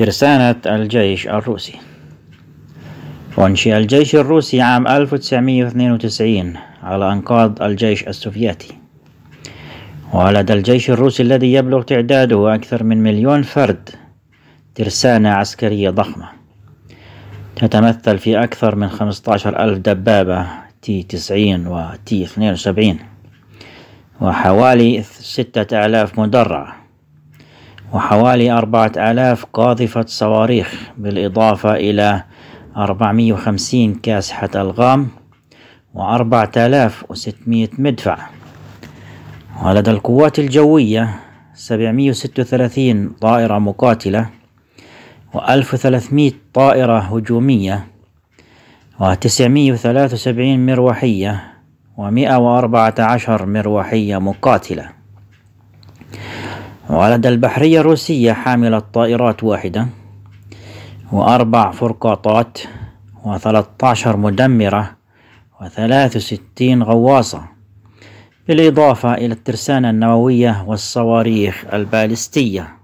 ترسانة الجيش الروسي وأنشئ الجيش الروسي عام 1992 على أنقاض الجيش السوفيتي ولدى الجيش الروسي الذي يبلغ تعداده أكثر من مليون فرد ترسانة عسكرية ضخمة تتمثل في أكثر من 15 ألف دبابة تي 90 و تي 72 وحوالي 6000 مدرعه وحوالي أربعة آلاف قاذفة صواريخ بالإضافة إلى أربعمية وخمسين كاسحة ألغام وأربعة آلاف وستمية مدفع ولدى القوات الجوية سبعمية وستة وثلاثين طائرة مقاتلة وألف وثلاثمية طائرة هجومية وتسعمية وثلاث وسبعين مروحية ومئة وأربعة عشر مروحية مقاتلة ولدى البحرية الروسية حاملة طائرات واحدة وأربع فرقاطات وثلاثة عشر مدمرة وثلاث وستين غواصة بالإضافة إلى الترسانة النووية والصواريخ البالستية